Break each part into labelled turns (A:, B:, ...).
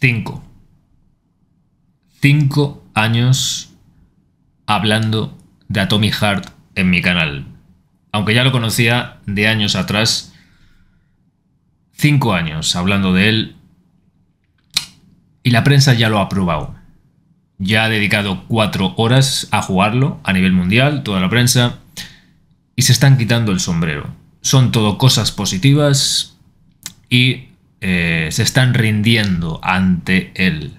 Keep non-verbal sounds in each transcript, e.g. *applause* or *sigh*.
A: Cinco. Cinco años hablando de Tommy Heart en mi canal. Aunque ya lo conocía de años atrás. Cinco años hablando de él. Y la prensa ya lo ha probado Ya ha dedicado cuatro horas a jugarlo a nivel mundial, toda la prensa. Y se están quitando el sombrero. Son todo cosas positivas y eh, se están rindiendo ante él.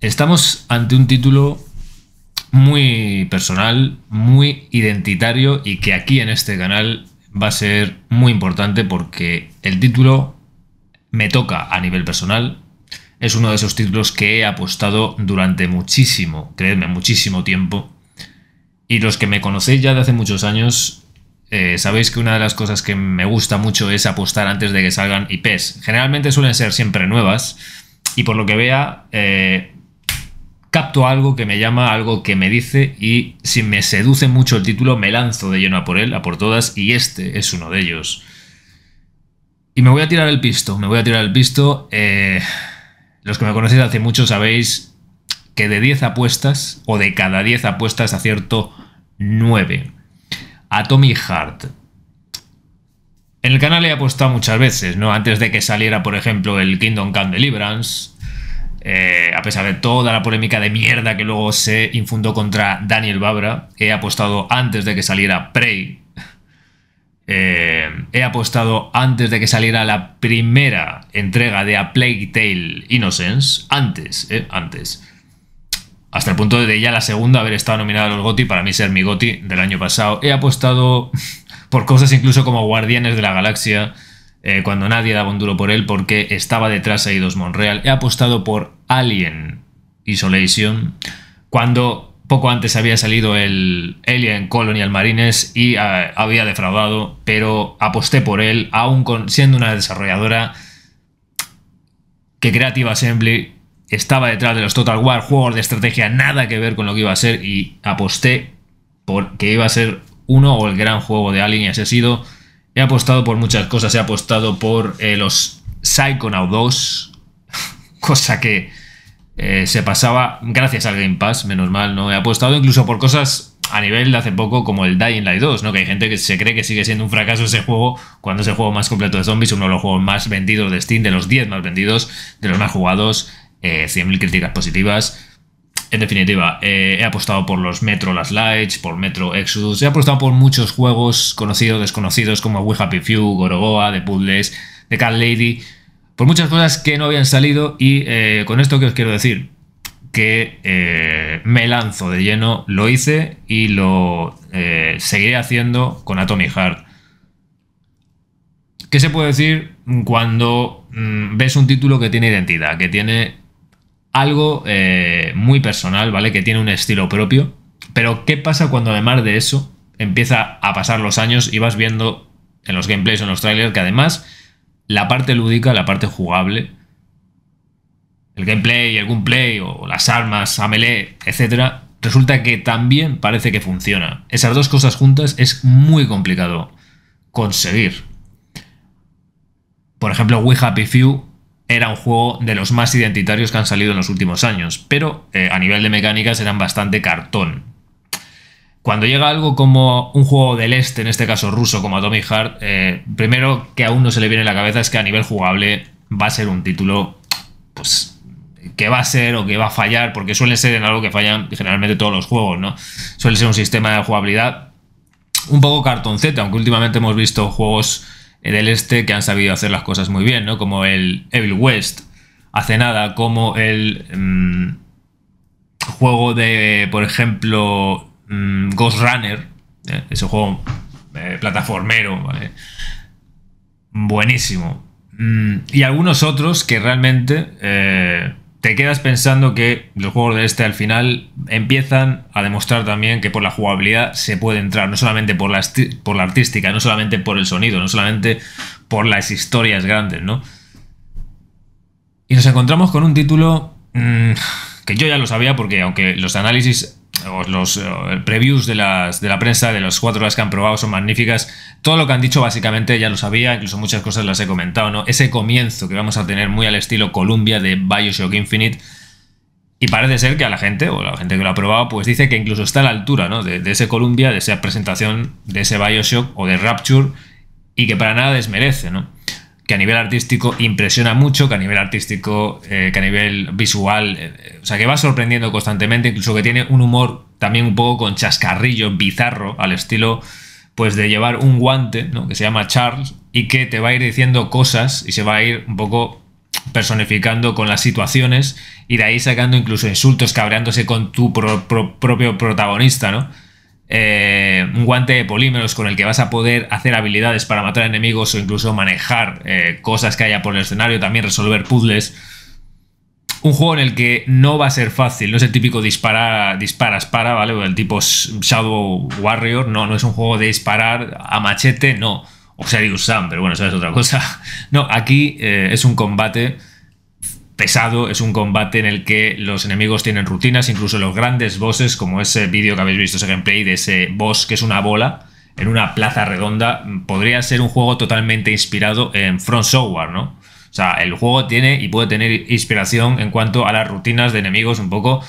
A: Estamos ante un título muy personal, muy identitario y que aquí en este canal va a ser muy importante porque el título me toca a nivel personal. Es uno de esos títulos que he apostado durante muchísimo, creedme, muchísimo tiempo. Y los que me conocéis ya de hace muchos años eh, sabéis que una de las cosas que me gusta mucho es apostar antes de que salgan IPs. Generalmente suelen ser siempre nuevas y por lo que vea eh, capto algo que me llama, algo que me dice y si me seduce mucho el título me lanzo de lleno a por él, a por todas y este es uno de ellos. Y me voy a tirar el pisto, me voy a tirar el pisto. Eh, los que me conocéis hace mucho sabéis que de 10 apuestas o de cada 10 apuestas acierto 9 Tommy Heart. En el canal he apostado muchas veces, ¿no? Antes de que saliera, por ejemplo, el Kingdom Come Deliverance, eh, a pesar de toda la polémica de mierda que luego se infundó contra Daniel Babra, he apostado antes de que saliera Prey, eh, he apostado antes de que saliera la primera entrega de A Plague Tale Innocence, antes, eh, antes hasta el punto de ya la segunda haber estado nominada a los GOTI, para mí ser mi GOTI del año pasado. He apostado *laughs* por cosas incluso como Guardianes de la Galaxia, eh, cuando nadie daba un duro por él porque estaba detrás de idos Monreal. He apostado por Alien Isolation, cuando poco antes había salido el Alien Colonial Marines y eh, había defraudado, pero aposté por él, aún siendo una desarrolladora que Creative Assembly estaba detrás de los Total War, juegos de estrategia, nada que ver con lo que iba a ser y aposté por que iba a ser uno o el gran juego de Alien y así sido. He apostado por muchas cosas, he apostado por eh, los Psychonauts 2, *laughs* cosa que eh, se pasaba gracias al Game Pass, menos mal, no he apostado incluso por cosas a nivel de hace poco como el Dying Light 2, ¿no? que hay gente que se cree que sigue siendo un fracaso ese juego cuando es el juego más completo de zombies, uno de los juegos más vendidos de Steam, de los 10 más vendidos, de los más jugados, 100.000 eh, críticas positivas. En definitiva, eh, he apostado por los Metro Las Lights, por Metro Exodus, he apostado por muchos juegos conocidos, desconocidos, como We Happy Few, Gorogoa, The Puzzles, The Cat Lady, por muchas cosas que no habían salido y eh, con esto que os quiero decir, que me lanzo de lleno, lo hice y lo seguiré haciendo con Atomic Heart. ¿Qué se puede decir cuando mm, ves un título que tiene identidad, que tiene algo eh, muy personal, ¿vale? Que tiene un estilo propio. Pero ¿qué pasa cuando además de eso empieza a pasar los años y vas viendo en los gameplays o en los trailers que además la parte lúdica, la parte jugable, el gameplay, el play o las armas, a melee, etcétera, resulta que también parece que funciona. Esas dos cosas juntas es muy complicado conseguir. Por ejemplo, We Happy Few era un juego de los más identitarios que han salido en los últimos años, pero eh, a nivel de mecánicas eran bastante cartón. Cuando llega algo como un juego del este, en este caso ruso, como Atomic Heart, eh, primero que aún no se le viene la cabeza es que a nivel jugable va a ser un título, pues, que va a ser o que va a fallar, porque suele ser en algo que fallan generalmente todos los juegos, ¿no? Suele ser un sistema de jugabilidad un poco cartoncete, aunque últimamente hemos visto juegos del este que han sabido hacer las cosas muy bien, ¿no? Como el Evil West hace nada, como el mm, juego de, por ejemplo, mm, Ghost Runner, ¿eh? ese juego eh, plataformero, Buenísimo. Mm, y algunos otros que realmente eh, te quedas pensando que los juegos de este al final empiezan a demostrar también que por la jugabilidad se puede entrar, no solamente por la, por la artística, no solamente por el sonido, no solamente por las historias grandes, ¿no? Y nos encontramos con un título mm, que yo ya lo sabía porque aunque los análisis o los eh, previews de, las, de la prensa de las cuatro horas que han probado son magníficas, todo lo que han dicho básicamente ya lo sabía, incluso muchas cosas las he comentado, ¿no? Ese comienzo que vamos a tener muy al estilo Columbia de Bioshock Infinite. Y parece ser que a la gente, o la gente que lo ha probado, pues dice que incluso está a la altura, ¿no? De, ese Columbia, de esa presentación, de ese Bioshock o de Rapture, y que para nada desmerece, ¿no? que a nivel artístico impresiona mucho, que a nivel artístico, eh, que a nivel visual, eh, o sea, que va sorprendiendo constantemente, incluso que tiene un humor también un poco con chascarrillo, bizarro, al estilo pues de llevar un guante, ¿no? Que se llama Charles y que te va a ir diciendo cosas y se va a ir un poco personificando con las situaciones y de ahí sacando incluso insultos, cabreándose con tu propio protagonista, ¿no? Eh, un guante de polímeros con el que vas a poder hacer habilidades para matar enemigos o incluso manejar eh, cosas que haya por el escenario, también resolver puzzles. Un juego en el que no va a ser fácil, no es el típico disparar, disparas para, ¿vale? O El tipo Shadow Warrior, no, no es un juego de disparar a machete, no. O sea, digo Sam, pero bueno, eso es otra cosa. *laughs* No, aquí eh, es un combate pesado, es un combate en el que los enemigos tienen rutinas, incluso los grandes bosses, como ese vídeo que habéis visto, ese gameplay de ese boss que es una bola en una plaza redonda, podría ser un juego totalmente inspirado en Front Software, ¿no? sea, el juego tiene y puede tener inspiración en cuanto a las rutinas de enemigos un poco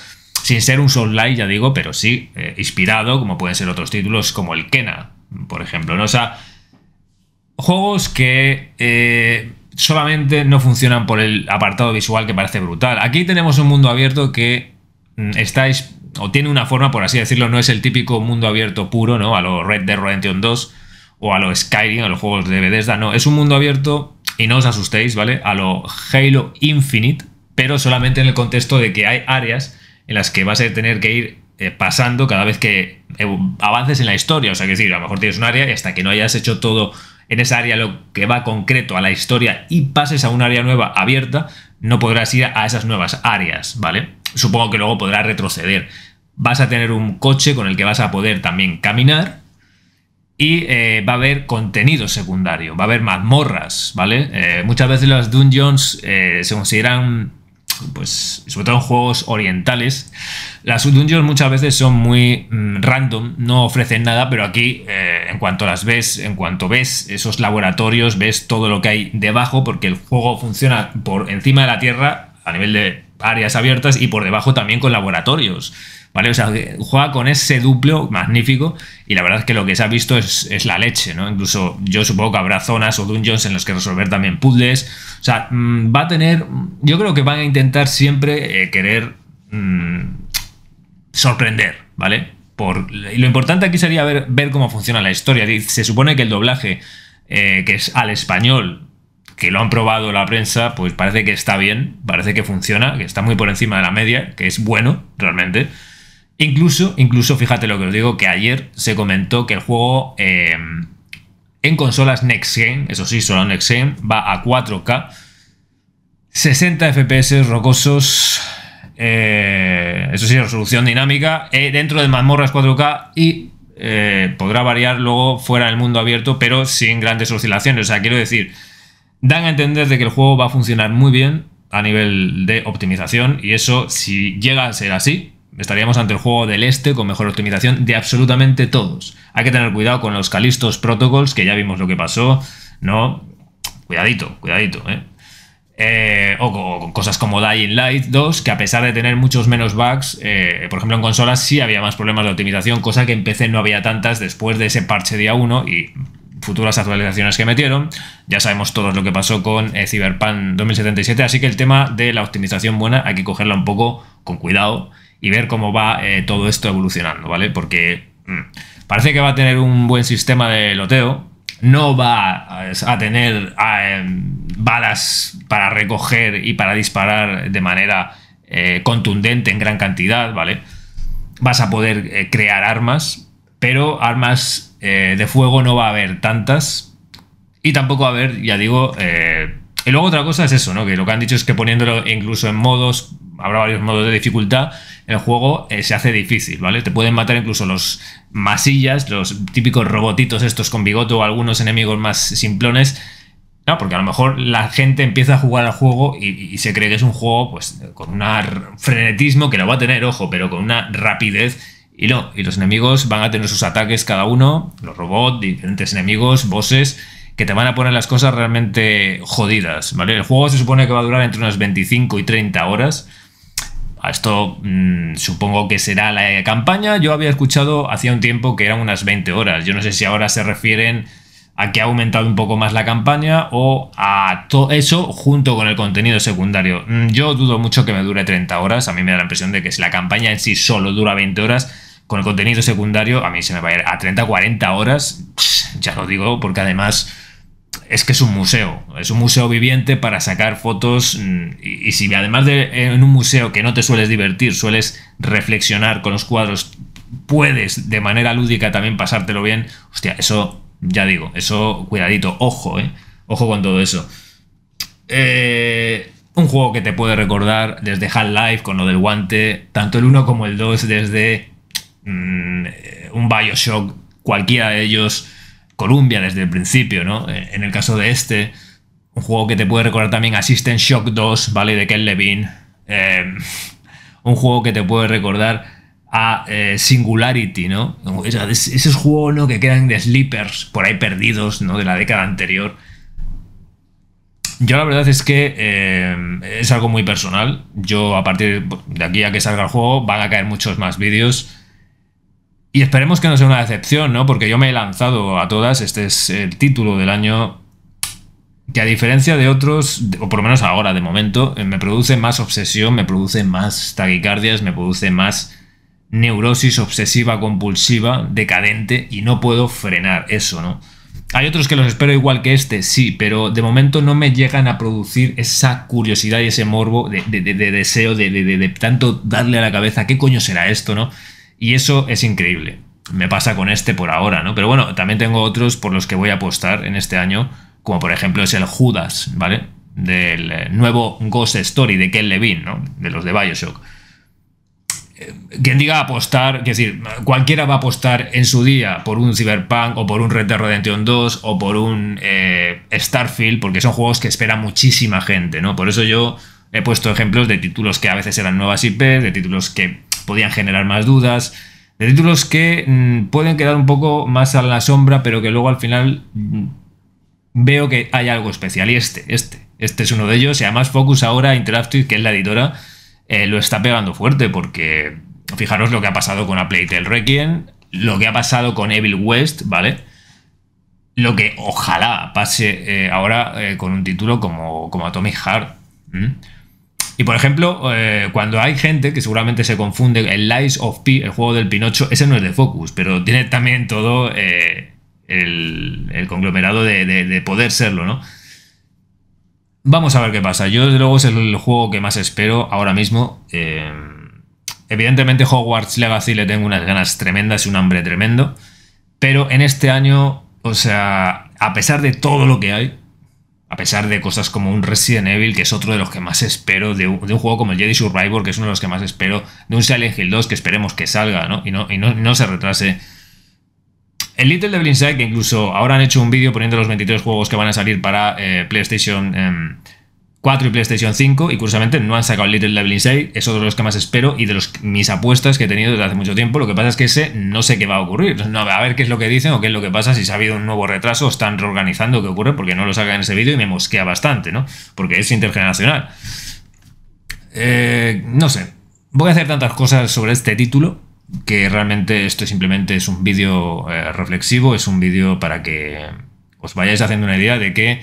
A: sin ser un Soul Light, ya digo, pero sí eh, inspirado, como pueden ser otros títulos como el Kena, por ejemplo. ¿no? O sea, juegos que eh, solamente no funcionan por el apartado visual que parece brutal. Aquí tenemos un mundo abierto que mm, estáis... o tiene una forma, por así decirlo, no es el típico mundo abierto puro, ¿no? A lo Red Dead Redemption 2 o a lo Skyrim, a los juegos de Bethesda, no. Es un mundo abierto y no os asustéis, ¿vale? A lo Halo Infinite, pero solamente en el contexto de que hay áreas en las que vas a tener que ir eh, pasando cada vez que eh, avances en la historia. O sea, que sí, a lo mejor tienes un área y hasta que no hayas hecho todo en esa área lo que va concreto a la historia y pases a un área nueva abierta, no podrás ir a esas nuevas áreas, ¿vale? Supongo que luego podrás retroceder. Vas a tener un coche con el que vas a poder también caminar y eh, va a haber contenido secundario, va a haber mazmorras, ¿vale? Eh, muchas veces las dungeons eh, se consideran, pues, sobre todo en juegos orientales, las dungeons muchas veces son muy mm, random, no ofrecen nada, pero aquí, en cuanto las ves, en cuanto ves esos laboratorios, ves todo lo que hay debajo, porque el juego funciona por encima de la tierra, a nivel de áreas abiertas y por debajo también con laboratorios. ¿vale? O sea, juega con ese duplo magnífico y la verdad es que lo que se ha visto es, la leche, ¿no? Incluso yo supongo que habrá zonas o dungeons en los que resolver también puzzles. O sea, mm, va a tener, yo creo que van a intentar siempre eh, querer mm, sorprender, ¿vale? Por, y lo importante aquí sería ver, cómo funciona la historia. Se supone que el doblaje, eh, que es al español, que lo han probado la prensa, pues parece que está bien, parece que funciona, que está muy por encima de la media, que es bueno realmente. Incluso, incluso, fíjate lo que os digo, que ayer se comentó que el juego em, en consolas Next Gen, eso sí, solo Next Gen, va a 4K, 60 FPS rocosos, eh, eso sí, resolución dinámica, eh, dentro de mazmorras 4K y eh, podrá variar luego fuera del mundo abierto, pero sin grandes oscilaciones. O sea, quiero decir, dan a entender de que el juego va a funcionar muy bien a nivel de optimización y eso, si llega a ser así, Estaríamos ante el juego del este con mejor optimización de absolutamente todos. Hay que tener cuidado con los Calistos Protocols, que ya vimos lo que pasó, ¿no? Cuidadito, cuidadito, ¿eh? eh o, con cosas como Dying Light 2, que a pesar de tener muchos menos bugs, eh, por ejemplo en consolas sí había más problemas de optimización, cosa que en PC no había tantas después de ese parche día 1 y futuras actualizaciones que metieron. Ya sabemos todos lo que pasó con eh, Cyberpunk 2077, así que el tema de la optimización buena hay que cogerla un poco con cuidado y ver cómo va eh, todo esto evolucionando, ¿vale? Porque mm, parece que va a tener un buen sistema de loteo, no va a tener em, balas para recoger y para disparar de manera eh, contundente en gran cantidad, ¿vale? Vas a poder eh, crear armas, pero armas de fuego no va a haber tantas y tampoco va a haber, ya digo, y luego otra cosa es eso, ¿no? Que lo que han dicho es que poniéndolo incluso en modos, habrá varios modos de dificultad, el juego eh, se hace difícil, ¿vale? Te pueden matar incluso los masillas, los típicos robotitos estos con bigote o algunos enemigos más simplones. No, porque a lo mejor la gente empieza a jugar al juego y, se cree que es un juego pues, con un frenetismo que lo va a tener, ojo, pero con una rapidez y no, y los enemigos van a tener sus ataques cada uno, los robots, diferentes enemigos, bosses, que te van a poner las cosas realmente jodidas, ¿vale? El juego se supone que va a durar entre unas 25 y 30 horas, esto mm, supongo que será la campaña. Yo había escuchado hacía un tiempo que eran unas 20 horas. Yo no sé si ahora se refieren a que ha aumentado un poco más la campaña o a todo eso junto con el contenido secundario. Mm, yo dudo mucho que me dure 30 horas. A mí me da la impresión de que si la campaña en sí solo dura 20 horas, con el contenido secundario a mí se me va a ir a 30, 40 horas. Ya lo digo porque además es que es un museo, es un museo viviente para sacar fotos mm, y, si además de eh, en un museo que no te sueles divertir, sueles reflexionar con los cuadros, puedes de manera lúdica también pasártelo bien, hostia, eso ya digo, eso cuidadito, ojo, eh, ojo con todo eso. Eh, un juego que te puede recordar desde Half-Life con lo del guante, tanto el 1 como el 2 desde mm, un Bioshock, cualquiera de ellos Columbia desde el principio, ¿no? Eh, en el caso de este, un juego que te puede recordar también a System Shock 2, ¿vale? De Ken Levine. Eh, un juego que te puede recordar a eh, Singularity, ¿no? Es, esos juegos ¿no? que quedan de sleepers por ahí perdidos, ¿no? De la década anterior. Yo la verdad es que es algo muy personal. Yo a partir de aquí a que salga el juego van a caer muchos más vídeos y esperemos que no sea una decepción, ¿no? Porque yo me he lanzado a todas. Este es el título del año que a diferencia de otros, o por lo menos ahora de momento, eh, me produce más obsesión, me produce más taquicardias, me produce más neurosis obsesiva compulsiva, decadente, y no puedo frenar eso, ¿no? Hay otros que los espero igual que este, sí, pero de momento no me llegan a producir esa curiosidad y ese morbo de, deseo de, tanto darle a la cabeza, ¿qué coño será esto, no? Y eso es increíble. Me pasa con este por ahora, ¿no? Pero bueno, también tengo otros por los que voy a apostar en este año, como por ejemplo es el Judas, ¿vale? Del eh, nuevo Ghost Story de Ken Levine, ¿no? De los de Bioshock. Eh, quien diga apostar, que decir, cualquiera va a apostar en su día por un Cyberpunk o por un Red Dead Redemption 2 o por un eh, Starfield, porque son juegos que espera muchísima gente, ¿no? Por eso yo he puesto ejemplos de títulos que a veces eran nuevas IPs, de títulos que podían generar más dudas, de títulos que mm, pueden quedar un poco más a la sombra, pero que luego al final mm, veo que hay algo especial. Y este, este, este es uno de ellos. Y además Focus ahora, Interactive, que es la editora, eh, lo está pegando fuerte porque fijaros lo que ha pasado con A Playtale Requiem, lo que ha pasado con Evil West, ¿vale? Lo que ojalá pase eh, ahora eh, con un título como, como Atomic Heart. Y por ejemplo, eh, cuando hay gente que seguramente se confunde, el Lies of P, el juego del Pinocho, ese no es de Focus, pero tiene también todo eh, el, conglomerado de, poder serlo, ¿no? Vamos a ver qué pasa. Yo, desde luego, es el juego que más espero ahora mismo. Eh, evidentemente, Hogwarts Legacy le tengo unas ganas tremendas y un hambre tremendo. Pero en este año, o sea, a pesar de todo lo que hay, a pesar de cosas como un Resident Evil, que es otro de los que más espero, de un, juego como el Jedi Survivor, que es uno de los que más espero, de un Silent Hill 2, que esperemos que salga, ¿no? Y no, y no, se retrase. El Little Devil Inside, que incluso ahora han hecho un vídeo poniendo los 23 juegos que van a salir para eh, PlayStation em, 4 y PlayStation 5 y curiosamente no han sacado Little Level 6, es otro de los que más espero y de los, mis apuestas que he tenido desde hace mucho tiempo. Lo que pasa es que ese no sé qué va a ocurrir, no, a ver qué es lo que dicen o qué es lo que pasa, si se ha habido un nuevo retraso o están reorganizando qué ocurre porque no lo sacan en ese vídeo y me mosquea bastante, ¿no? Porque es intergeneracional. Eh, no sé, voy a hacer tantas cosas sobre este título que realmente esto simplemente es un vídeo eh, reflexivo, es un vídeo para que os vayáis haciendo una idea de que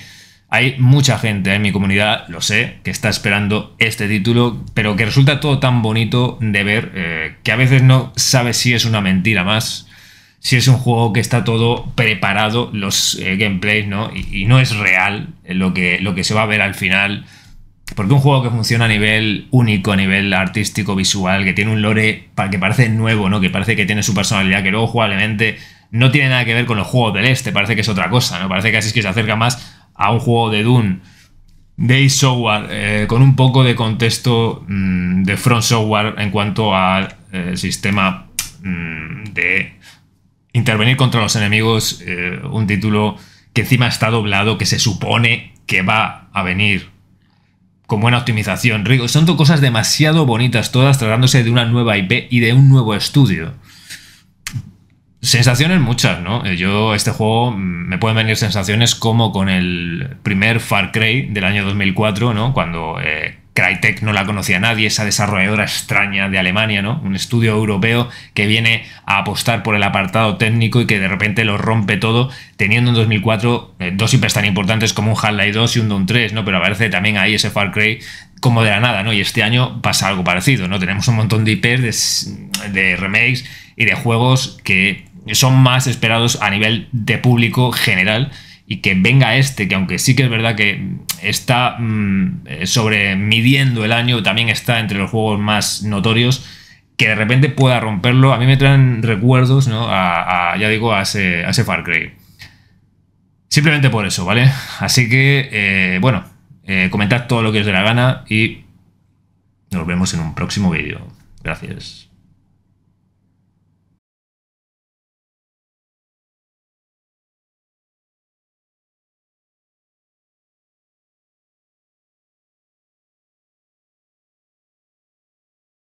A: hay mucha gente en mi comunidad, lo sé, que está esperando este título, pero que resulta todo tan bonito de ver eh, que a veces no sabes si es una mentira más, si es un juego que está todo preparado, los eh, gameplays, ¿no? Y, no es real eh, lo que, lo que se va a ver al final. Porque un juego que funciona a nivel único, a nivel artístico, visual, que tiene un lore que parece nuevo, ¿no? Que parece que tiene su personalidad, que luego jugablemente no tiene nada que ver con los juegos del este, parece que es otra cosa, ¿no? Parece que así es que se acerca más a un juego de Dune de Software eh, con un poco de contexto mm, de Front Software en cuanto al eh, sistema mm, de intervenir contra los enemigos, eh, un título que encima está doblado, que se supone que va a venir con buena optimización. son dos cosas demasiado bonitas todas tratándose de una nueva IP y de un nuevo estudio. Sensaciones muchas, ¿no? Eh, yo, este juego, mm, me pueden venir sensaciones como con el primer Far Cry del año 2004, ¿no? Cuando eh, Crytek no la conocía nadie, esa desarrolladora extraña de Alemania, ¿no? Un estudio europeo que viene a apostar por el apartado técnico y que de repente lo rompe todo, teniendo en 2004 dos IPs eh, tan importantes como un Half-Life 2 y un Doom 3, ¿no? Pero aparece también ahí ese Far Cry como de la nada, ¿no? Y este año pasa algo parecido, ¿no? Tenemos un montón de IPs, de remakes y de juegos que son más esperados a nivel de público general y que venga este, que aunque sí que es verdad que está mm, eh, sobre midiendo el año, también está entre los juegos más notorios, que de repente pueda romperlo. A mí me traen recuerdos, ¿no? A, ya digo, a ese, Far Cry. Simplemente por eso, ¿vale? Así que, eh, bueno, eh, comentad todo lo que os dé la gana y nos vemos en un próximo vídeo. Gracias.